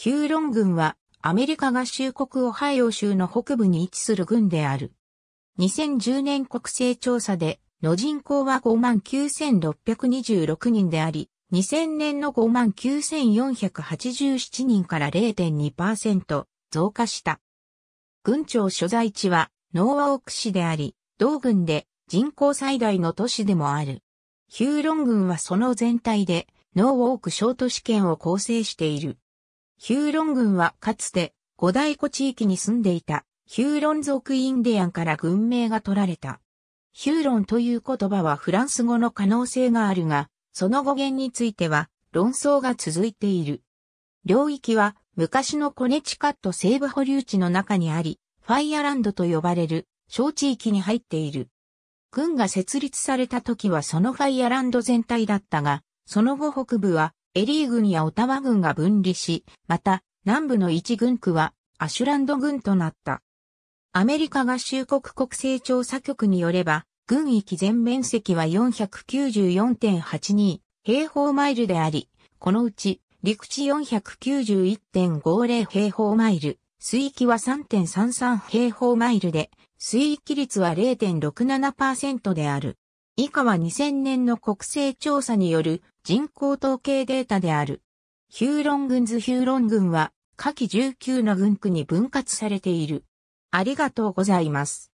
ヒューロン軍はアメリカ合衆国オハイオ州の北部に位置する軍である。2010年国勢調査での人口は59,626人であり、2000年の59,487人から0.2%増加した。軍庁所在地はノーワオク市であり、同軍で人口最大の都市でもある。ヒューロン軍はその全体でノーウォーク小都市圏を構成している。ヒューロン軍はかつて五大湖地域に住んでいたヒューロン族インディアンから軍名が取られた。ヒューロンという言葉はフランス語の可能性があるが、その語源については論争が続いている。領域は昔のコネチカット西部保留地の中にあり、ファイアランドと呼ばれる小地域に入っている。軍が設立された時はそのファイアランド全体だったが、その後北部はエリー軍やオタワ軍が分離し、また、南部の一軍区は、アシュランド軍となった。アメリカ合衆国国勢調査局によれば、軍域全面積は494.82平方マイルであり、このうち陸地491.50平方マイル、水域は3.33平方マイルで、水域率は0.67%である。以下は2000年の国勢調査による人口統計データである。ヒューロン群図ヒューロン群は下記19の群区に分割されている。ありがとうございます。